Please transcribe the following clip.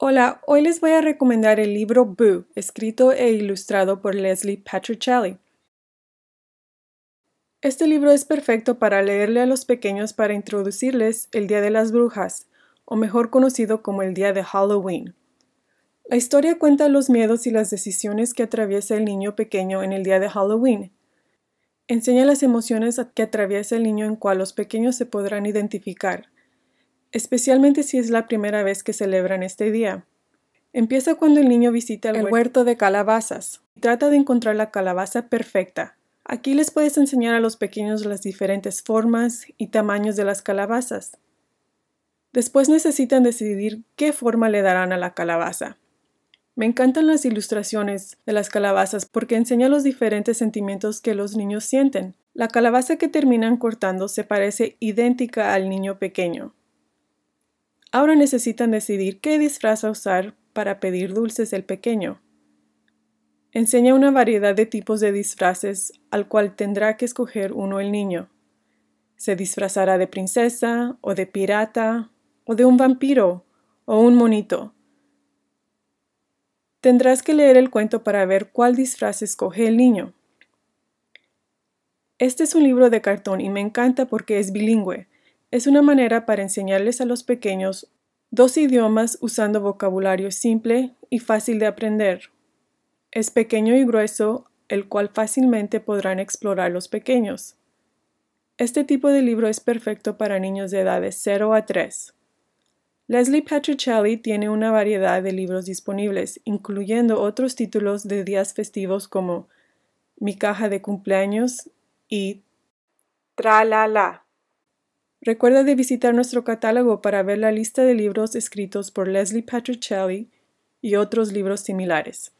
Hola, hoy les voy a recomendar el libro Boo, escrito e ilustrado por Leslie Patricelli. Este libro es perfecto para leerle a los pequeños para introducirles el Día de las Brujas, o mejor conocido como el Día de Halloween. La historia cuenta los miedos y las decisiones que atraviesa el niño pequeño en el Día de Halloween. Enseña las emociones que atraviesa el niño en cual los pequeños se podrán identificar especialmente si es la primera vez que celebran este día. Empieza cuando el niño visita el, huerto de calabazas. y Trata de encontrar la calabaza perfecta. Aquí les puedes enseñar a los pequeños las diferentes formas y tamaños de las calabazas. Después necesitan decidir qué forma le darán a la calabaza. Me encantan las ilustraciones de las calabazas porque enseña los diferentes sentimientos que los niños sienten. La calabaza que terminan cortando se parece idéntica al niño pequeño. Ahora necesitan decidir qué disfraz usar para pedir dulces el pequeño. Enseña una variedad de tipos de disfraces al cual tendrá que escoger uno el niño. Se disfrazará de princesa o de pirata o de un vampiro o un monito. Tendrás que leer el cuento para ver cuál disfraz escoge el niño. Este es un libro de cartón y me encanta porque es bilingüe. Es una manera para enseñarles a los pequeños dos idiomas usando vocabulario simple y fácil de aprender. Es pequeño y grueso, el cual fácilmente podrán explorar los pequeños. Este tipo de libro es perfecto para niños de edades 0 a 3. Leslie Patricelli tiene una variedad de libros disponibles, incluyendo otros títulos de días festivos como Mi caja de cumpleaños y Tralala. la. Recuerda de visitar nuestro catálogo para ver la lista de libros escritos por Leslie Patrick Shelley y otros libros similares.